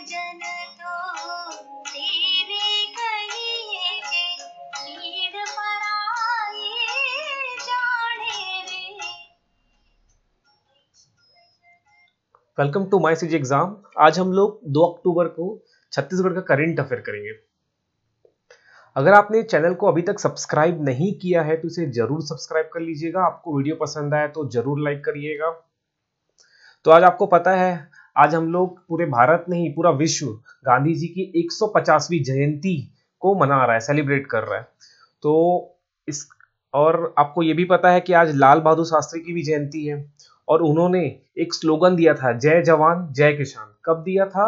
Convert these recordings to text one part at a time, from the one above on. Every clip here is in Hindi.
तो welcome to my CG exam आज हम लोग 2 अक्टूबर को छत्तीसगढ़ का करंट अफेयर करेंगे अगर आपने चैनल को अभी तक सब्सक्राइब नहीं किया है तो इसे जरूर सब्सक्राइब कर लीजिएगा आपको वीडियो पसंद आया तो जरूर लाइक करिएगा तो आज आपको पता है आज हम लोग पूरे भारत नहीं पूरा विश्व गांधी जी की 150वीं जयंती को मना रहा है सेलिब्रेट कर रहा है तो इस और आपको ये भी पता है कि आज लाल बहादुर शास्त्री की भी जयंती है और उन्होंने एक स्लोगन दिया था जय जवान जय किसान कब दिया था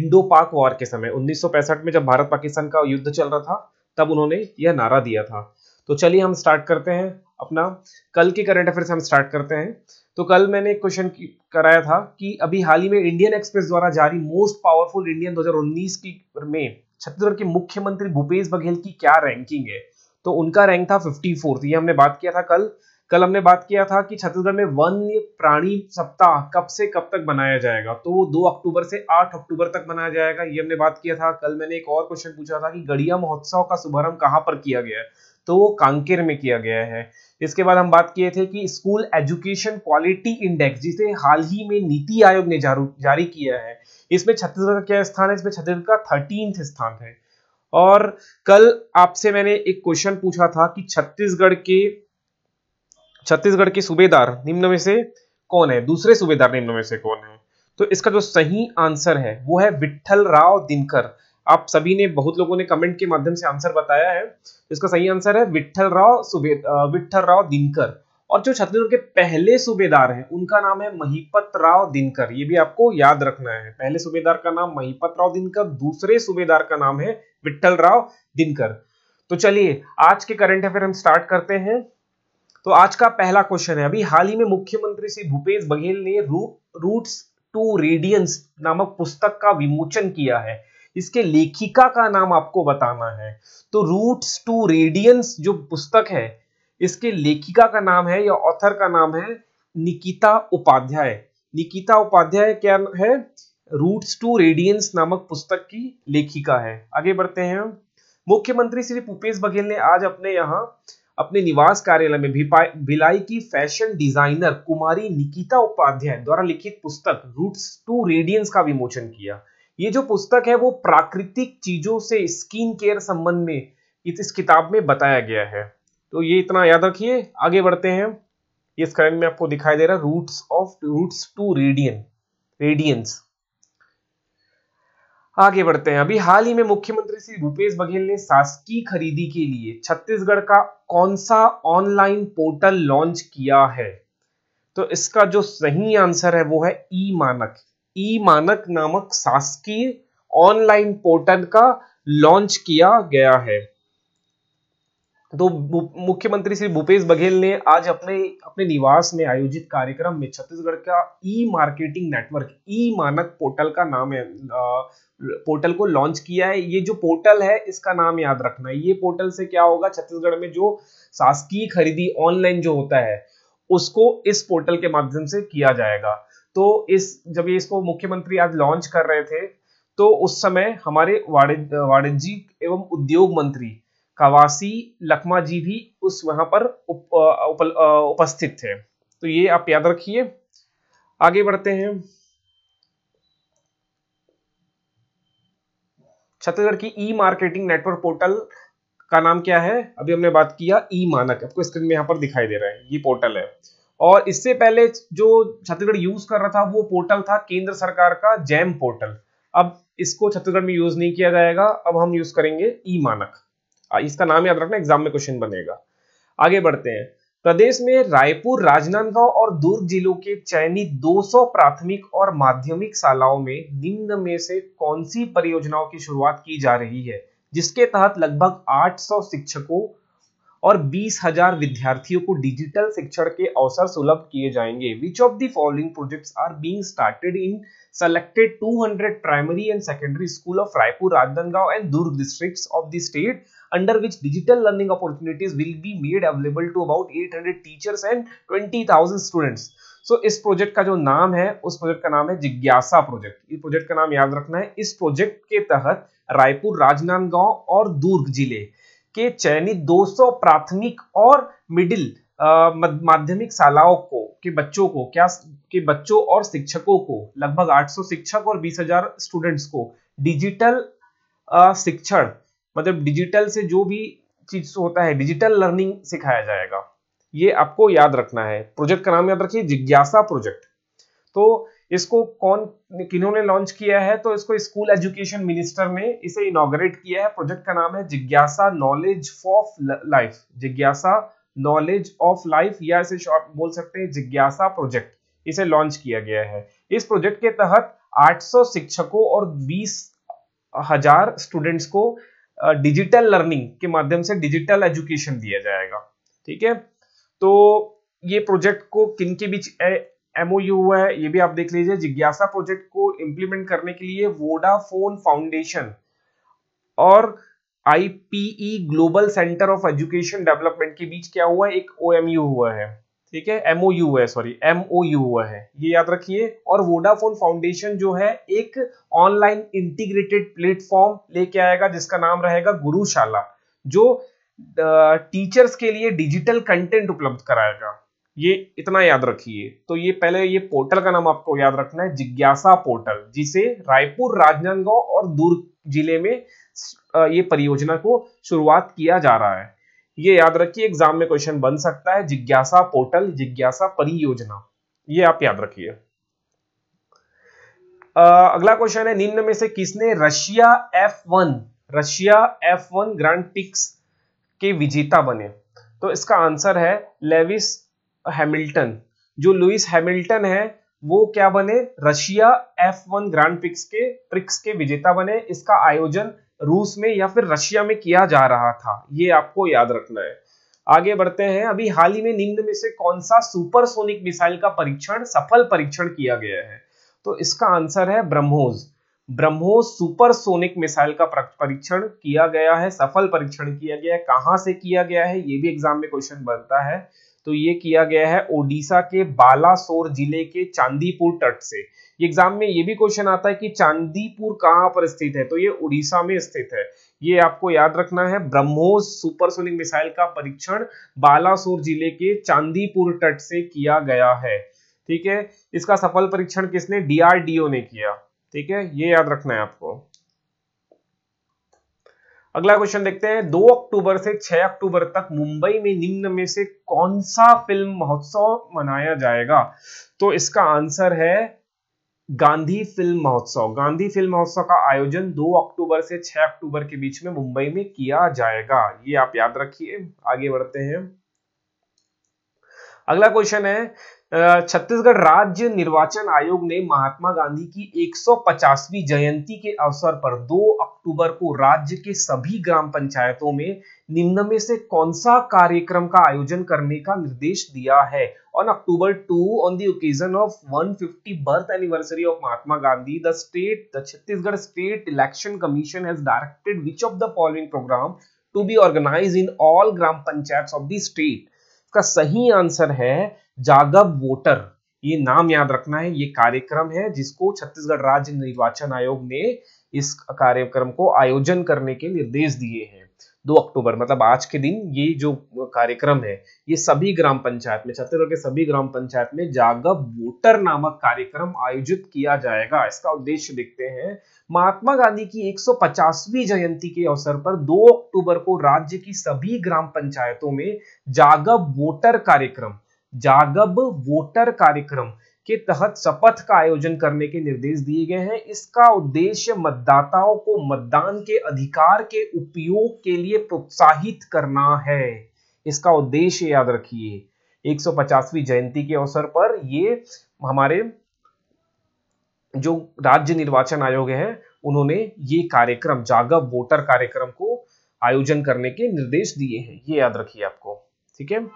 इंडो पाक वॉर के समय उन्नीस में जब भारत पाकिस्तान का युद्ध चल रहा था तब उन्होंने यह नारा दिया था तो चलिए हम स्टार्ट करते हैं अपना कल के करंट अफेयर से हम स्टार्ट करते हैं तो कल मैंने एक क्वेश्चन कराया था कि अभी हाल ही में इंडियन एक्सप्रेस द्वारा जारी मोस्ट पावरफुल इंडियन 2019 की में छत्तीसगढ़ के मुख्यमंत्री भूपेश बघेल की क्या रैंकिंग है तो उनका रैंक था फिफ्टी फोर्थ तो ये हमने बात किया था कल कल हमने बात किया था कि छत्तीसगढ़ में वन्य प्राणी सप्ताह कब से कब तक मनाया जाएगा तो वो दो अक्टूबर से आठ अक्टूबर तक मनाया जाएगा ये हमने बात किया था कल मैंने एक और क्वेश्चन पूछा था कि गड़िया महोत्सव का शुभारंभ कहाँ पर किया गया है तो वो कांकेर में किया गया है इसके बाद हम बात किए थे कि स्कूल एजुकेशन क्वालिटी इंडेक्स जिसे हाल ही में नीति आयोग ने जारी किया है इसमें छत्तीसगढ़ का क्या स्थान है इसमें छत्तीसगढ़ का थर्टीन स्थान है और कल आपसे मैंने एक क्वेश्चन पूछा था कि छत्तीसगढ़ के छत्तीसगढ़ के सूबेदार निम्न में से कौन है दूसरे सूबेदार निम्न में से कौन है तो इसका जो सही आंसर है वो है विठल राव दिनकर आप सभी ने बहुत लोगों ने कमेंट के माध्यम से आंसर बताया है इसका सही आंसर है विठल राव सुबे विठल राव दिनकर और जो छत्तीसगढ़ के पहले सूबेदार हैं उनका नाम है महीपत राव दिनकर ये भी आपको याद रखना है पहले सूबेदार का नाम महीपत राव दिनकर दूसरे सूबेदार का नाम है विठल राव दिनकर तो चलिए आज के करंट अफेयर हम स्टार्ट करते हैं तो आज का पहला क्वेश्चन है अभी हाल ही में मुख्यमंत्री श्री भूपेश बघेल ने रूट रूट्स टू रेडियंस नामक पुस्तक का विमोचन किया है इसके लेखिका का नाम आपको बताना है तो रूट्स टू रेडियंस जो पुस्तक है इसके लेखिका का नाम है या ऑथर का नाम है निकिता उपाध्याय निकिता उपाध्याय क्या है रूट्स टू रेडियंस नामक पुस्तक की लेखिका है आगे बढ़ते हैं मुख्यमंत्री श्री भूपेश बघेल ने आज अपने यहाँ अपने निवास कार्यालय में भिलाई की फैशन डिजाइनर कुमारी निकिता उपाध्याय द्वारा लिखित पुस्तक रूट्स टू रेडियंस का विमोचन किया ये जो पुस्तक है वो प्राकृतिक चीजों से स्किन केयर संबंध में इस किताब में बताया गया है तो ये इतना याद रखिए आगे बढ़ते हैं ये स्क्रीन में आपको दिखाई दे रहा है roots of roots to radian radians आगे बढ़ते हैं अभी हाल ही में मुख्यमंत्री श्री भूपेश बघेल ने शासकीय खरीदी के लिए छत्तीसगढ़ का कौन सा ऑनलाइन पोर्टल लॉन्च किया है तो इसका जो सही आंसर है वो है ई मानक ई मानक नामक शासकीय ऑनलाइन पोर्टल का लॉन्च किया गया है तो मुख्यमंत्री श्री भूपेश बघेल ने आज अपने अपने निवास में आयोजित कार्यक्रम में छत्तीसगढ़ का ई मार्केटिंग नेटवर्क ई मानक पोर्टल का नाम है पोर्टल को लॉन्च किया है ये जो पोर्टल है इसका नाम याद रखना है ये पोर्टल से क्या होगा छत्तीसगढ़ में जो शासकीय खरीदी ऑनलाइन जो होता है उसको इस पोर्टल के माध्यम से किया जाएगा तो इस जब ये इसको मुख्यमंत्री आज लॉन्च कर रहे थे तो उस समय हमारे वाणिज्यिक एवं उद्योग मंत्री कावासी लखमा जी भी उस वहां पर उप, उप, उपस्थित थे तो ये आप याद रखिए आगे बढ़ते हैं छत्तीसगढ़ की ई मार्केटिंग नेटवर्क पोर्टल का नाम क्या है अभी हमने बात किया ई मानक आपको स्क्रीन में यहां पर दिखाई दे रहा है ये पोर्टल है और इससे पहले जो छत्तीसगढ़ यूज कर रहा था वो पोर्टल था केंद्र सरकार का जैम पोर्टल अब इसको छत्तीसगढ़ में यूज नहीं किया जाएगा अब हम यूज करेंगे ई मानक इसका नाम याद रखना एग्जाम में क्वेश्चन बनेगा आगे बढ़ते हैं प्रदेश में रायपुर राजनांदगांव और दुर्ग जिलों के चयनित 200 प्राथमिक और माध्यमिक शालाओं में निम्न में से कौन सी परियोजनाओं की शुरुआत की जा रही है जिसके तहत लगभग 800 शिक्षकों और बीस हजार विद्यार्थियों को डिजिटल शिक्षण के अवसर सुलभ किए जाएंगे which of the following projects are being started in selected hundred primary and secondary school of Raipur Rajnandgaon and Durg districts of the state under which digital learning opportunities will be made available to about eight hundred teachers and twenty thousand students so इस प्रोजेक्ट का जो नाम है उस प्रोजेक्ट का नाम है जिज्ञासा प्रोजेक्ट इस प्रोजेक्ट का नाम याद रखना है इस प्रोजेक्ट के तहत रायपुर राजनांदगांव और दुर्ग जिले के चयनित 200 प्राथमिक और मिडिल माध्यमिक शालाओं को के बच्चों को क्या के बच्चों और शिक्षकों को लगभग 800 शिक्षक और 20,000 स्टूडेंट्स को डिजिटल शिक्षण मतलब डिजिटल से जो भी चीज होता है डिजिटल लर्निंग सिखाया जाएगा ये आपको याद रखना है प्रोजेक्ट का नाम याद रखिए जिज्ञासा प्रोजेक्ट तो इसको कौन किन्होंने लॉन्च किया है तो इसको स्कूल एजुकेशन मिनिस्टर ने इसे इनोग्रेट किया है प्रोजेक्ट का नाम है जिज्ञासा नॉलेज ऑफ लाइफ जिज्ञासा नॉलेज ऑफ लाइफ या इसे शॉर्ट बोल सकते हैं जिज्ञासा प्रोजेक्ट इसे लॉन्च किया गया है इस प्रोजेक्ट के तहत 800 शिक्षकों और बीस हजार स्टूडेंट्स को डिजिटल लर्निंग के माध्यम से डिजिटल एजुकेशन दिया जाएगा ठीक है तो ये प्रोजेक्ट को किन के बीच एमओयू हुआ है ये भी आप देख लीजिए जिज्ञासा प्रोजेक्ट को इम्प्लीमेंट करने के लिए वोडाफोन फाउंडेशन और IPE global centre of education development के बीच क्या हुआ है एक ओएमयू हुआ है ठीक है एमओयू हुआ है सॉरी एमओयू हुआ है ये याद रखिए और वोडाफोन फाउंडेशन जो है एक ऑनलाइन इंटीग्रेटेड प्लेटफॉर्म लेके आएगा जिसका नाम रहेगा गुरुशाला जो टीचर्स के लिए डिजिटल कंटेंट उपलब्ध कराएगा ये इतना याद रखिए तो ये पहले ये पोर्टल का नाम आपको याद रखना है जिज्ञासा पोर्टल जिसे रायपुर राजनांदगांव और दूर जिले में ये परियोजना को शुरुआत किया जा रहा है ये याद रखिए एग्जाम में क्वेश्चन बन सकता है जिज्ञासा पोर्टल जिज्ञासा परियोजना ये आप याद रखिए अगला क्वेश्चन है निम्न में से किसने Russia one Russia F one grand prix के विजेता बने तो इसका आंसर है लेविस हैमिल्टन जो लुइस हैमिल्टन है वो क्या बने Russia F one grand prix के प्रिक्स के विजेता बने इसका आयोजन रूस में या फिर रशिया में किया जा रहा था ये आपको याद रखना है आगे बढ़ते हैं अभी हाल ही में निम्न में से कौन सा सुपरसोनिक मिसाइल का परीक्षण सफल परीक्षण किया गया है तो इसका आंसर है ब्रह्मोस ब्रह्मोस सुपरसोनिक मिसाइल का परीक्षण किया गया है सफल परीक्षण किया गया है कहां से किया गया है ये भी एग्जाम में क्वेश्चन बनता है तो ये किया गया है ओडिशा के बालासोर जिले के चांदीपुर तट से एग्जाम में ये भी क्वेश्चन आता है कि चांदीपुर कहां पर स्थित है तो ये उड़ीसा में स्थित है ये आपको याद रखना है ब्रह्मोस सुपरसोनिक मिसाइल का परीक्षण बालासोर जिले के चांदीपुर तट से किया गया है ठीक है इसका सफल परीक्षण किसने डीआरडीओ ने किया ठीक है ये याद रखना है आपको अगला क्वेश्चन देखते हैं 2 अक्टूबर से 6 अक्टूबर तक मुंबई में निम्न में से कौन सा फिल्म महोत्सव मनाया जाएगा तो इसका आंसर है गांधी फिल्म महोत्सव गांधी फिल्म महोत्सव का आयोजन 2 अक्टूबर से 6 अक्टूबर के बीच में मुंबई में किया जाएगा ये आप याद रखिए आगे बढ़ते हैं अगला क्वेश्चन है छत्तीसगढ़ राज्य निर्वाचन आयोग ने महात्मा गांधी की 150वीं जयंती के अवसर पर 2 अक्टूबर को राज्य के सभी ग्राम पंचायतों में निम्न में से कौन सा कार्यक्रम का आयोजन करने का निर्देश दिया है on October two on the occasion of 150 birth anniversary of Mahatma Gandhi the state the Chhattisgarh state election commission has directed which of the following programme to be organise in all gram panchayat of the state इसका सही आंसर है जागब वोटर ये नाम याद रखना है ये कार्यक्रम है जिसको छत्तीसगढ़ राज्य निर्वाचन आयोग ने इस कार्यक्रम को आयोजन करने के निर्देश दिए हैं दो अक्टूबर मतलब आज के दिन ये जो कार्यक्रम है ये सभी ग्राम पंचायत में छत्तीसगढ़ के सभी ग्राम पंचायत में जागब वोटर नामक कार्यक्रम आयोजित किया जाएगा इसका उद्देश्य देखते हैं महात्मा गांधी की 150वीं जयंती के अवसर पर 2 अक्टूबर को राज्य की सभी ग्राम पंचायतों में जागब वोटर कार्यक्रम जागब वोटर कार्यक्रम के तहत शपथ का आयोजन करने के निर्देश दिए गए हैं इसका उद्देश्य मतदाताओं को मतदान के अधिकार के उपयोग के लिए प्रोत्साहित करना है इसका उद्देश्य याद रखिए 150वीं जयंती के अवसर पर ये हमारे जो राज्य निर्वाचन आयोग है उन्होंने ये कार्यक्रम जागव वोटर कार्यक्रम को आयोजन करने के निर्देश दिए हैं ये याद रखिए आपको ठीक है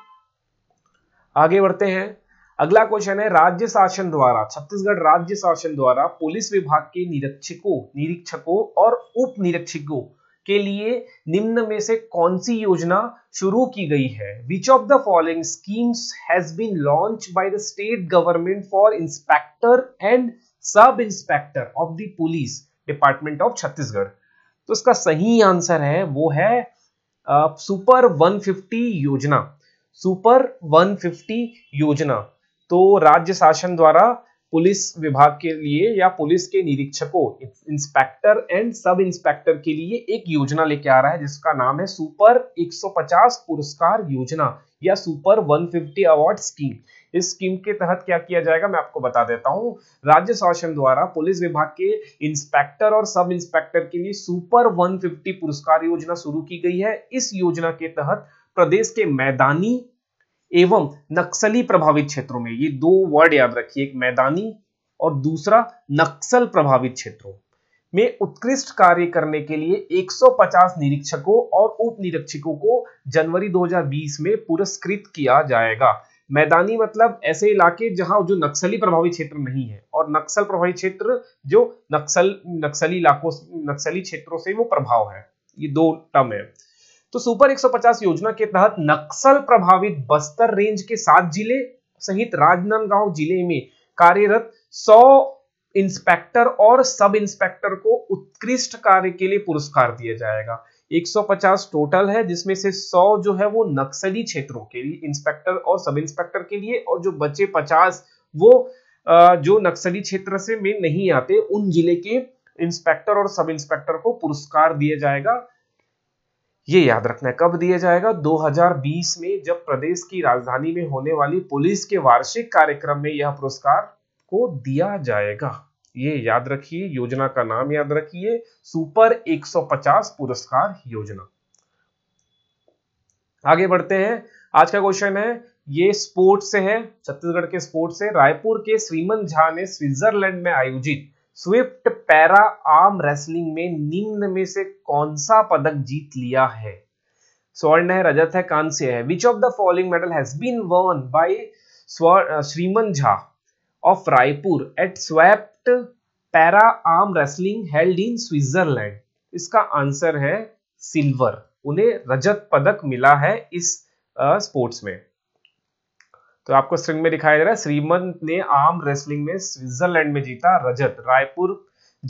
आगे बढ़ते हैं अगला क्वेश्चन है राज्य शासन द्वारा छत्तीसगढ़ राज्य शासन द्वारा पुलिस विभाग के निरीक्षकों निरीक्षकों और उप निरीक्षकों के लिए निम्न में से कौन सी योजना शुरू की गई है which of the following schemes has been launch by the state government for inspector and sub inspector of the police department of Chhattisgarh तो इसका सही आंसर है वो है सुपर uh, 150 योजना सुपर 150 योजना तो राज्य शासन द्वारा पुलिस विभाग के लिए या पुलिस के निरीक्षकों इंस्पेक्टर एंड सब इंस्पेक्टर के लिए एक योजना लेके आ रहा है जिसका नाम है सुपर 150 पुरस्कार योजना या सुपर 150 अवार्ड स्कीम इस स्कीम के तहत क्या किया जाएगा मैं आपको बता देता हूं राज्य शासन द्वारा पुलिस विभाग के इंस्पेक्टर और सब इंस्पेक्टर के लिए सुपर 150 पुरस्कार योजना शुरू की गई है इस योजना के तहत प्रदेश के मैदानी एवं नक्सली प्रभावित क्षेत्रों में ये दो वर्ड याद रखिए एक मैदानी और दूसरा नक्सल प्रभावित क्षेत्रों में उत्कृष्ट कार्य करने के लिए 150 निरीक्षकों और उप निरीक्षकों को जनवरी 2020 में पुरस्कृत किया जाएगा मैदानी मतलब ऐसे इलाके जहां जो नक्सली प्रभावित क्षेत्र नहीं है और नक्सल प्रभावित क्षेत्र जो नक्सल नक्सली इलाकों नक्सली क्षेत्रों से वो प्रभाव है ये दो टर्म है तो सुपर 150 योजना के तहत नक्सल प्रभावित बस्तर रेंज के सात जिले सहित राजनांदगांव जिले में कार्यरत 100 इंस्पेक्टर और सब इंस्पेक्टर को उत्कृष्ट कार्य के लिए पुरस्कार दिया जाएगा 150 टोटल है जिसमें से 100 जो है वो नक्सली क्षेत्रों के लिए इंस्पेक्टर और सब इंस्पेक्टर के लिए और जो बचे 50 वो जो नक्सली क्षेत्र से में नहीं आते उन जिले के इंस्पेक्टर और सब इंस्पेक्टर को पुरस्कार दिया जाएगा ये याद रखना है कब दिया जाएगा 2020 में जब प्रदेश की राजधानी में होने वाली पुलिस के वार्षिक कार्यक्रम में यह पुरस्कार को दिया जाएगा ये याद रखिए योजना का नाम याद रखिए सुपर 150 पुरस्कार योजना आगे बढ़ते हैं आज का क्वेश्चन है ये स्पोर्ट से है छत्तीसगढ़ के स्पोर्ट्स से रायपुर के श्रीमन झा ने स्विट्जरलैंड में आयोजित स्विफ्ट पैरा आर्म रेसलिंग में निम्न में से कौन सा पदक जीत लिया है स्वर्ण है रजत है कांस्य है which of the following medal has been won by Shriman Jha of Raipur at Swift para arm wrestling held in Switzerland इसका आंसर है सिल्वर उन्हें रजत पदक मिला है इस स्पोर्ट्स में तो आपको स्ट्रिंग में दिखाया जा रहा है श्रीमंत ने आर्म रेसलिंग में स्विट्जरलैंड में जीता रजत रायपुर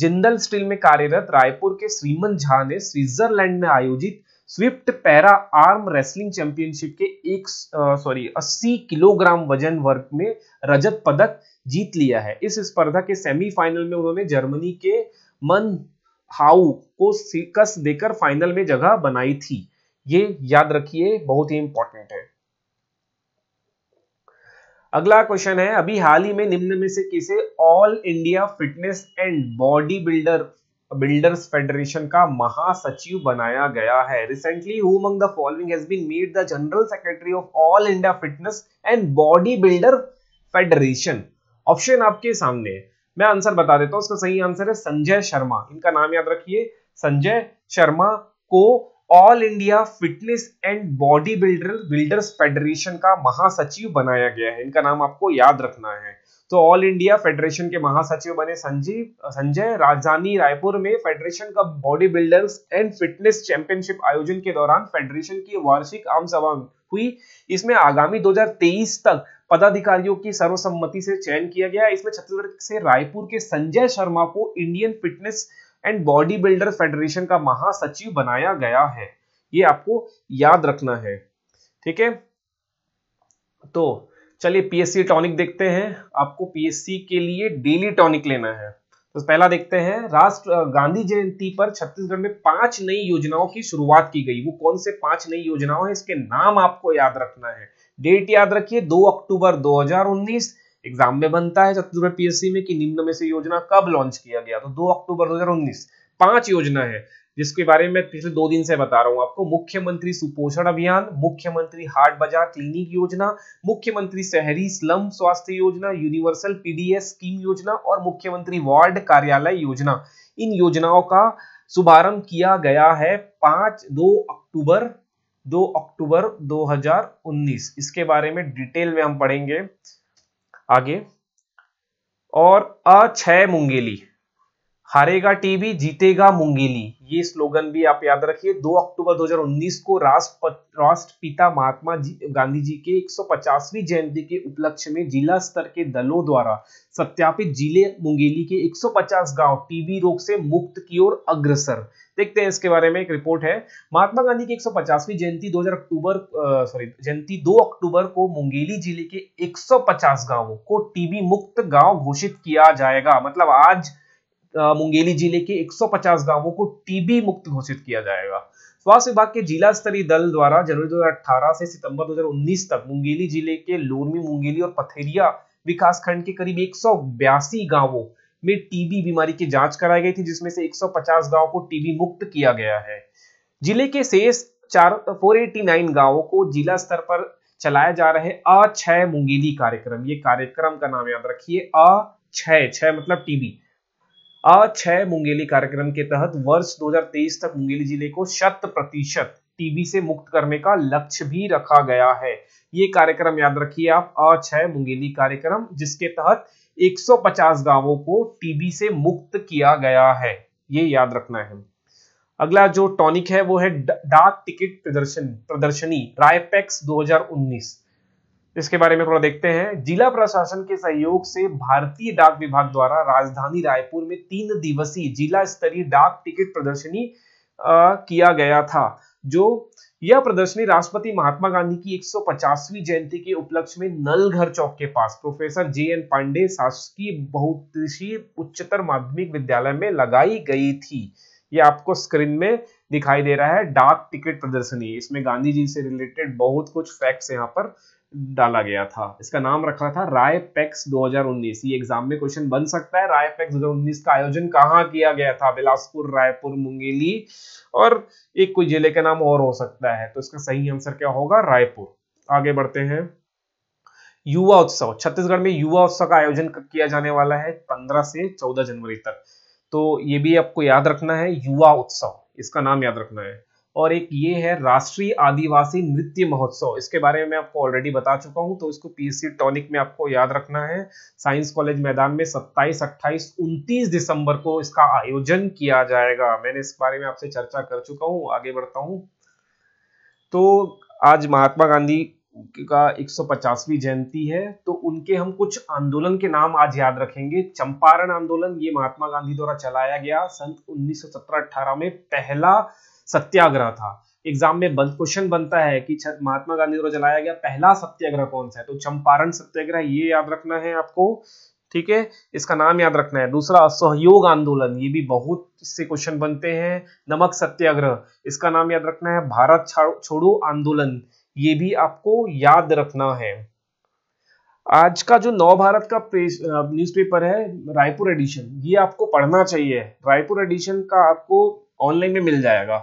जिंदल स्टील में कार्यरत रायपुर के श्रीमंत झा ने स्विट्जरलैंड में आयोजित Swift para arm wrestling championship के एक सॉरी 80 किलोग्राम वजन वर्ग में रजत पदक जीत लिया है इस स्पर्धा के सेमीफाइनल में उन्होंने जर्मनी के मन हाउ को सिकस देकर फाइनल में जगह बनाई थी ये याद रखिए बहुत ही इंपॉर्टेंट है अगला क्वेश्चन है अभी हाल ही में निम्न में से किसे all India fitness and body builder builders federation का महासचिव बनाया गया है recently who the following has been made the general secretary of all India fitness and body builder federation option आपके सामने है मैं आंसर बता देता हूं उसका सही आंसर है संजय शर्मा इनका नाम याद रखिए संजय शर्मा को All India fitness and body builder builders federation का महासचिव बनाया गया है इनका नाम आपको याद रखना है तो ऑल इंडिया फेडरेशन के महासचिव बने संजीव संजय राजधानी रायपुर में फेडरेशन का body builders and fitness championship आयोजन के दौरान फेडरेशन की वार्षिक आम सभा हुई इसमें आगामी 2023 तक पदाधिकारियों की सर्वसम्मति से चयन किया गया इसमें छत्तीसगढ़ से रायपुर के संजय शर्मा को Indian fitness and body builder federation का महासचिव बनाया गया है ये आपको याद रखना है ठीक है तो चलिए पीएससी टॉनिक देखते हैं आपको पीएससी के लिए डेली टॉनिक लेना है तो पहला देखते हैं राष्ट्र गांधी जयंती पर छत्तीसगढ़ में पांच नई योजनाओं की शुरुआत की गई वो कौन से पांच नई योजनाओं है इसके नाम आपको याद रखना है डेट याद रखिए 2 अक्टूबर 2019 एग्जाम में बनता है छत्तीसगढ़ पीएससी में कि निम्न में से योजना कब लॉन्च किया गया तो 2 अक्टूबर 2019 पांच योजना है जिसके बारे में पिछले दो दिन से बता रहा हूं आपको मुख्यमंत्री सुपोषण अभियान मुख्यमंत्री हाट बाजार क्लिनिक योजना मुख्यमंत्री शहरी स्लम स्वास्थ्य योजना यूनिवर्सल पीडीएस स्कीम योजना और मुख्यमंत्री वार्ड कार्यालय योजना इन योजनाओं का शुभारंभ किया गया है पांच दो अक्टूबर दो अक्टूबर 2019 इसके बारे में डिटेल में हम पढ़ेंगे आगे और अ छ मुंगेली हारेगा टीबी जीतेगा मुंगेली ये स्लोगन भी आप याद रखिए 2 अक्टूबर 2019 को राष्ट्र राष्ट्रपिता महात्मा जी, गांधी जी के 150वीं जयंती के उपलक्ष्य में जिला स्तर के दलों द्वारा सत्यापित जिले मुंगेली के 150 गांव टीबी रोग से मुक्त की ओर अग्रसर देखते हैं इसके बारे में एक रिपोर्ट है महात्मा गांधी की 150वीं जयंती 2000 अक्टूबर सॉरी जयंती 2 अक्टूबर को मुंगेली जिले के 150 गांवों को टीबी मुक्त गांव घोषित किया जाएगा मतलब आज मुंगेली जिले के 150 गांवों को टीबी मुक्त घोषित किया जाएगा स्वास्थ्य विभाग के जिला स्तरीय दल द्वारा जनवरी 2018 से सितंबर 2019 तक मुंगेली जिले के लोरमी मुंगेली और पथेरिया विकास खंड के करीब एक गांवों में टीबी बीमारी की जांच कराई गई थी जिसमें से 150 गांव को टीबी मुक्त किया गया है जिले के शेष चार फोर गांवों को जिला स्तर पर चलाए जा रहे अ छह मुंगेली कार्यक्रम ये कार्यक्रम का नाम याद रखिए अ छ मतलब टीबी अ छह मुंगेली कार्यक्रम के तहत वर्ष 2023 तक मुंगेली जिले को शत प्रतिशत टीबी से मुक्त करने का लक्ष्य भी रखा गया है ये कार्यक्रम याद रखिए आप अ छह मुंगेली कार्यक्रम जिसके तहत 150 गांवों को टीबी से मुक्त किया गया है ये याद रखना है अगला जो टॉनिक है वो है डाक टिकट प्रदर्शन प्रदर्शनी रायपेक्स दो इसके बारे में थोड़ा देखते हैं जिला प्रशासन के सहयोग से भारतीय डाक विभाग द्वारा राजधानी रायपुर में तीन दिवसीय जिला स्तरीय डाक टिकट प्रदर्शनी आ, किया गया था जो यह प्रदर्शनी राष्ट्रपति महात्मा गांधी की 150वीं जयंती के उपलक्ष्य में नलघर चौक के पास प्रोफेसर जे एन पांडे शासकीय बहुत उच्चतर माध्यमिक विद्यालय में लगाई गई थी ये आपको स्क्रीन में दिखाई दे रहा है डाक टिकट प्रदर्शनी इसमें गांधी जी से रिलेटेड बहुत कुछ फैक्ट्स यहाँ पर डाला गया था इसका नाम रखा था राय पैक्स दो ये एग्जाम में क्वेश्चन बन सकता है राय पैक्स दो का आयोजन कहाँ किया गया था बिलासपुर रायपुर मुंगेली और एक कोई जिले का नाम और हो सकता है तो इसका सही आंसर क्या होगा रायपुर आगे बढ़ते हैं युवा उत्सव छत्तीसगढ़ में युवा उत्सव का आयोजन किया जाने वाला है पंद्रह से चौदह जनवरी तक तो ये भी आपको याद रखना है युवा उत्सव इसका नाम याद रखना है और एक ये है राष्ट्रीय आदिवासी नृत्य महोत्सव इसके बारे में मैं आपको ऑलरेडी बता चुका हूं तो इसको पीएससी टॉनिक में आपको याद रखना है साइंस कॉलेज मैदान में 27, 28, 29 दिसंबर को इसका आयोजन किया जाएगा मैंने इस बारे में आपसे चर्चा कर चुका हूं आगे बढ़ता हूं तो आज महात्मा गांधी का 150वीं जयंती है तो उनके हम कुछ आंदोलन के नाम आज याद रखेंगे चंपारण आंदोलन ये महात्मा गांधी द्वारा चलाया गया सन 1917-18 में पहला सत्याग्रह था एग्जाम में बंद क्वेश्चन बनता है कि महात्मा गांधी द्वारा जलाया गया पहला सत्याग्रह कौन सा है तो चंपारण सत्याग्रह ये याद रखना है आपको ठीक है इसका नाम याद रखना है दूसरा असहयोग आंदोलन ये भी बहुत से क्वेश्चन बनते हैं नमक सत्याग्रह इसका नाम याद रखना है भारत छोड़ो आंदोलन ये भी आपको याद रखना है आज का जो नव भारत का न्यूज़पेपर है रायपुर एडिशन ये आपको पढ़ना चाहिए रायपुर एडिशन का आपको ऑनलाइन में मिल जाएगा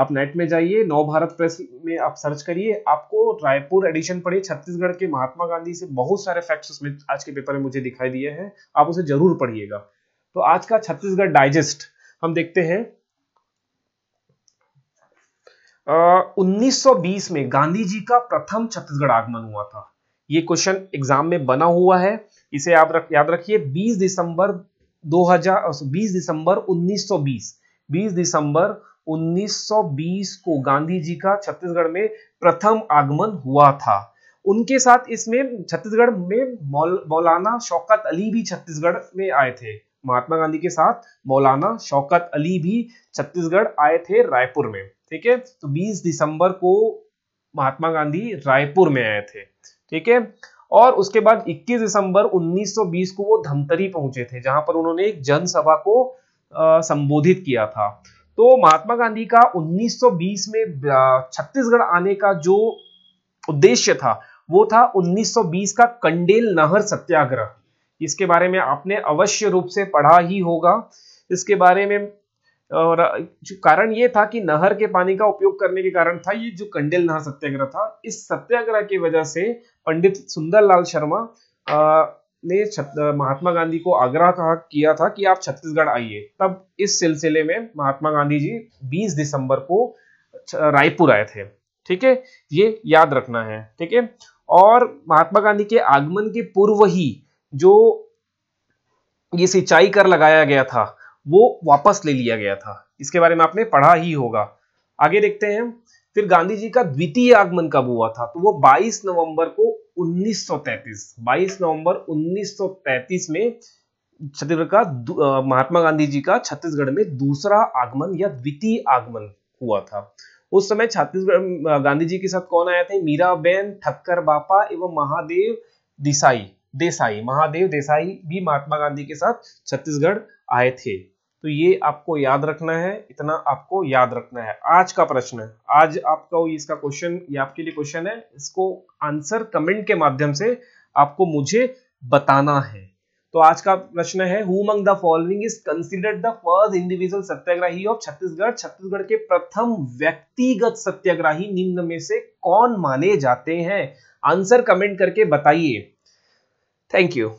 आप नेट में जाइए नव भारत प्रेस में आप सर्च करिए आपको रायपुर एडिशन पढ़िए छत्तीसगढ़ के महात्मा गांधी से बहुत सारे फैक्ट्स उसमें आज के पेपर में मुझे दिखाई दिए हैं आप उसे जरूर पढ़िएगा तो आज का छत्तीसगढ़ डाइजेस्ट हम देखते हैं उन्नीस में गांधी जी का प्रथम छत्तीसगढ़ आगमन हुआ था ये क्वेश्चन एग्जाम में बना हुआ है इसे आप रख, याद रखिए 20 दिसंबर 2000 20 दिसंबर 1920 20 दिसंबर 1920 को गांधी जी का छत्तीसगढ़ में प्रथम आगमन हुआ था उनके साथ इसमें छत्तीसगढ़ में मौलाना शौकत अली भी छत्तीसगढ़ में आए थे महात्मा गांधी के साथ मौलाना शौकत अली भी छत्तीसगढ़ आए थे रायपुर में ठीक है तो 20 दिसंबर को महात्मा गांधी रायपुर में आए थे ठीक है और उसके बाद 21 दिसंबर 1920 को वो धमतरी पहुंचे थे जहां पर उन्होंने एक जनसभा को संबोधित किया था तो महात्मा गांधी का 1920 में छत्तीसगढ़ आने का जो उद्देश्य था वो था 1920 का कंडेल नहर सत्याग्रह इसके बारे में आपने अवश्य रूप से पढ़ा ही होगा इसके बारे में और कारण ये था कि नहर के पानी का उपयोग करने के कारण था ये जो कंडेल नहर सत्याग्रह था इस सत्याग्रह की वजह से पंडित सुंदरलाल शर्मा ने महात्मा गांधी को आग्रह किया था कि आप छत्तीसगढ़ आइए तब इस सिलसिले में महात्मा गांधी जी 20 दिसंबर को रायपुर आए थे ठीक है ये याद रखना है ठीक है और महात्मा गांधी के आगमन के पूर्व ही जो ये सिंचाई कर लगाया गया था वो वापस ले लिया गया था इसके बारे में आपने पढ़ा ही होगा आगे देखते हैं फिर गांधी जी का द्वितीय आगमन कब हुआ था तो वो 22 नवंबर को 1933 22 नवंबर 1933 में छत्तीसगढ़ का महात्मा गांधी जी का छत्तीसगढ़ में दूसरा आगमन या द्वितीय आगमन हुआ था उस समय छत्तीसगढ़ गांधी जी के साथ कौन आया थे मीराबेन ठक्कर बापा एवं महादेव देसाई देसाई महादेव देसाई भी महात्मा गांधी के साथ छत्तीसगढ़ आए थे तो ये आपको याद रखना है इतना आपको याद रखना है आज का प्रश्न है आज आपका इसका क्वेश्चन ये आपके लिए क्वेश्चन है इसको आंसर कमेंट के माध्यम से आपको मुझे बताना है तो आज का प्रश्न है who among the following is considered the first individual satyagrahi of Chhattisgarh Chhattisgarh के प्रथम व्यक्तिगत सत्याग्रही निम्न में से कौन माने जाते हैं आंसर कमेंट करके बताइए थैंक यू